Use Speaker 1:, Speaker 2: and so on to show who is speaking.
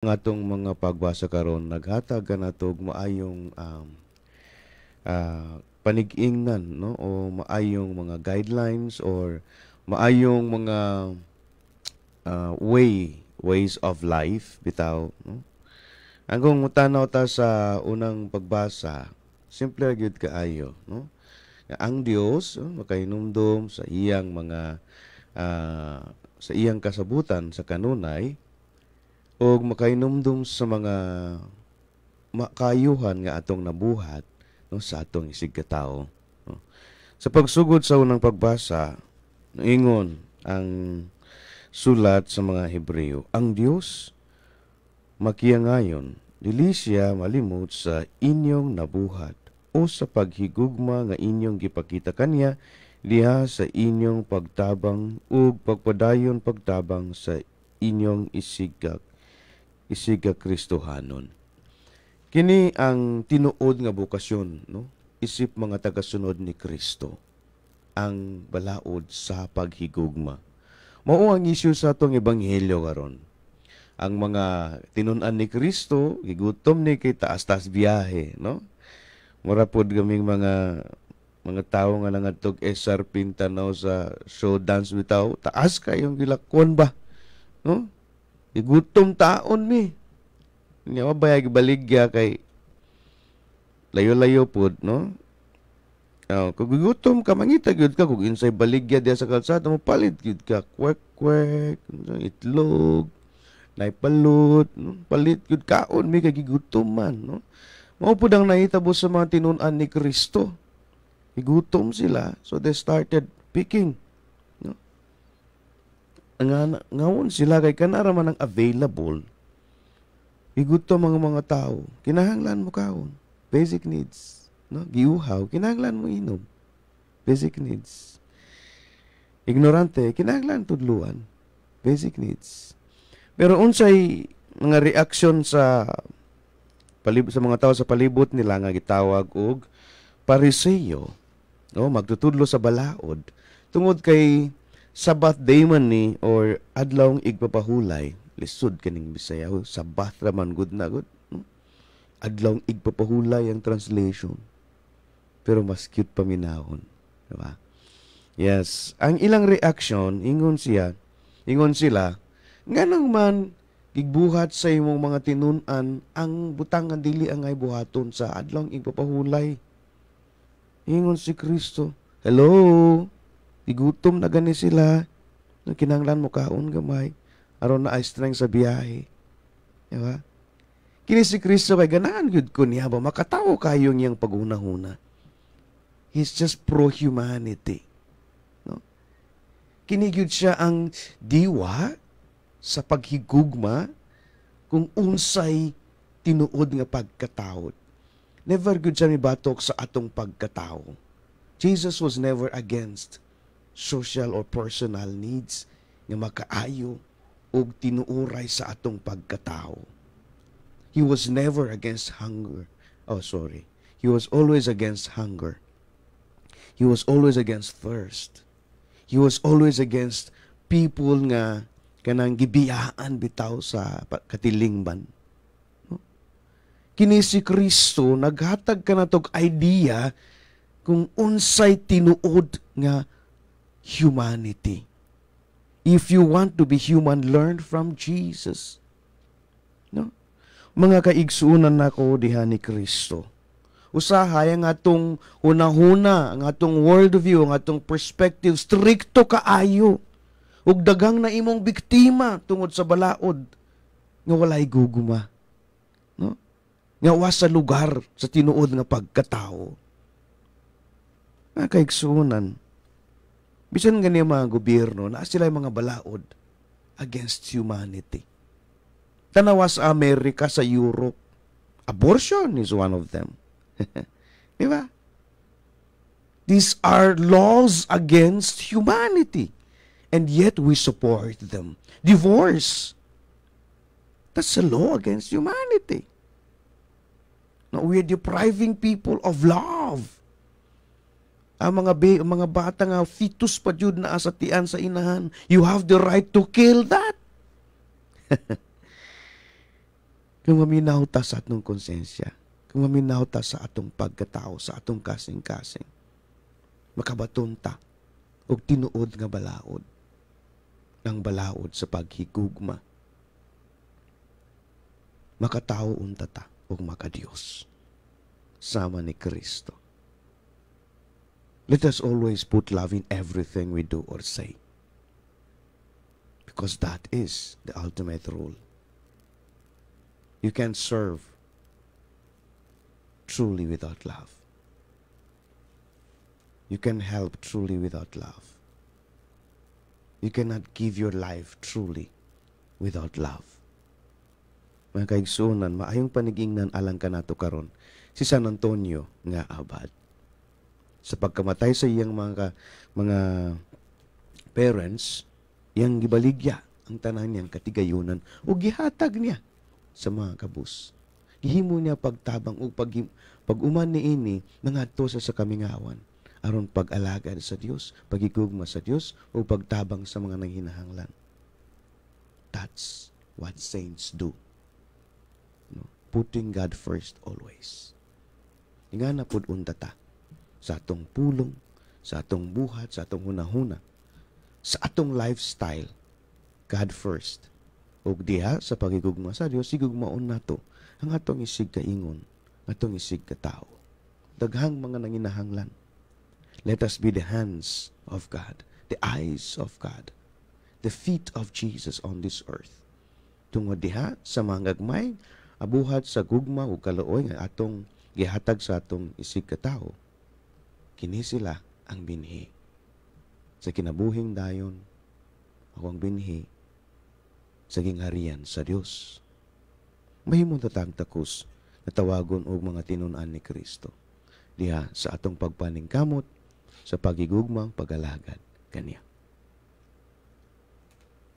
Speaker 1: Ang atong mga pagbasa karon naghatag natog maayong um, uh, panigingnan no o maayong mga guidelines or maayong mga uh, way ways of life bitaw no ang kung tanaw ta sa unang pagbasa simple gyud kaayo no ang Dios no, oh, makainumdom sa iyang mga uh, sa iyang kasabutan sa kanunay ug makainumdum sa mga makayuhan nga atong nabuhat no, sa atong isig No. Sa pagsugod sa unang pagbasa, ingon ang sulat sa mga Hebreo, ang Dios makiyangayon, dili siya malimot sa inyong nabuhat o sa paghigugma nga inyong gipakita kaniya liha sa inyong pagtabang ug pagpadayon pagtabang sa inyong isig isig Kristohanon. Kini ang tinuod nga bukasyon, no? Isip mga tagasunod ni Kristo ang balaod sa paghigugma. Mao ang isyu sa atong ebanghelyo karon. Ang mga tinun-an ni Kristo, gigutom ni kay taas-taas biyahe, no? Mura pod gaming mga mga tao nga lang atog SR pintanaw sa show dance bitaw, taas kayong gilakon ba? No? Igutom eh, taon mi. Nga mabayag baligya ah, kay layo-layo po, no? Oh, kung gutom ka, mangita gyud ka. Kung insay baligya diya sa kalsada mo, palit gyud ka. Kwek-kwek, itlog, naipalut, no? palit gyud kaon, gigutom man, no? Mao po ang nahitabo sa mga tinunan ni Kristo. Igutom sila, so they started picking nga ngawon sila kay kanara man ang available igutto mga mga tao kinahanglan mo kaon basic needs no giuhaw kinahanglan mo inom basic needs ignorante kinahanglan tudluan basic needs pero unsay mga reaction sa palibot sa mga tao sa palibot nila nga gitawag og pariseyo no magtutudlo sa balaod tungod kay sa birthday man ni or adlawng igpapahulay lisod kaning Bisaya oh, sa bath man good na good adlawng igpapahulay ang translation pero mas cute paminahon di ba yes ang ilang reaction ingon siya ingon sila nganong man gigbuhat sa imong mga tinunan ang butang nga dili ang ay buhaton sa adlawng igpapahulay ingon si Kristo hello Tigutom na gani sila. Nung kinanglan mo kaon gamay. Aron na ay strength sa biyahe. Di ba? Kini si Kristo kay ganahan gud ko niya ba makatawo kayo niyang paguna He's just pro-humanity. No? Kinigyud siya ang diwa sa paghigugma kung unsay tinuod nga pagkataod. Never good siya may batok sa atong pagkatao. Jesus was never against social or personal needs nga makaayo og tinuuray sa atong pagkatao. He was never against hunger. Oh, sorry. He was always against hunger. He was always against thirst. He was always against people nga kanang gibiyaan bitaw sa katilingban. No? Kini si Kristo naghatag kanatok idea kung unsay tinuod nga humanity. If you want to be human, learn from Jesus. No? Mga kaigsuunan nako diha ni Kristo. Usahay ang atong hunahuna, ang atong worldview, ang atong perspective, strikto kaayo. Ug dagang na imong biktima tungod sa balaod nga walay guguma. No? Nga wasa lugar sa tinuod nga pagkatao. Mga kaigsuunan, Bisan ganyan mga gobyerno, na sila yung mga balaod against humanity. Tanawa sa Amerika, sa Europe, abortion is one of them. Di ba? These are laws against humanity. And yet we support them. Divorce. That's a law against humanity. Now we are depriving people of love ang mga be, ang mga bata nga fetus pa jud na asatian sa inahan you have the right to kill that kung maminaw ta sa atong konsensya kung maminaw ta sa atong pagkatao sa atong kasing-kasing makabaton ta og tinuod nga balaod ng balaod sa paghigugma makatao unta ta og makadiyos sama ni Kristo Let us always put love in everything we do or say. Because that is the ultimate rule. You can serve truly without love. You can help truly without love. You cannot give your life truly without love. Mga kaigsuonan, maayong panigingnan alang ka nato karon si San Antonio nga abad. sa pagkamatay sa iyang mga mga parents, iyang gibaligya ang tanan niyang katigayunan o gihatag niya sa mga kabus. Gihimo niya pagtabang o pag, pag uman ni ini nangadto sa sa kamingawan aron pag-alagad sa Dios, pagigugma sa Dios o pagtabang sa mga nanghinahanglan. That's what saints do. No? Putting God first always. Nga na pud unta ta sa atong pulong, sa atong buhat, sa atong hunahuna, sa atong lifestyle, God first. Ug diha sa pagigugma sa Dios sigugmaon nato ang atong isig kaingon, ingon, atong isig ka tao. Daghang mga nanginahanglan. Let us be the hands of God, the eyes of God, the feet of Jesus on this earth. Tungod diha sa mga gagmay, abuhat sa gugma o kalooy nga atong gihatag sa atong isig ka tao. Kini sila ang binhi. Sa kinabuhing dayon, ako ang binhi sa gingharian sa Dios. Mahimong tatag takos na tawagon og mga tinunan ni Kristo diha sa atong pagpaningkamot sa pagigugmang pagalagad kaniya.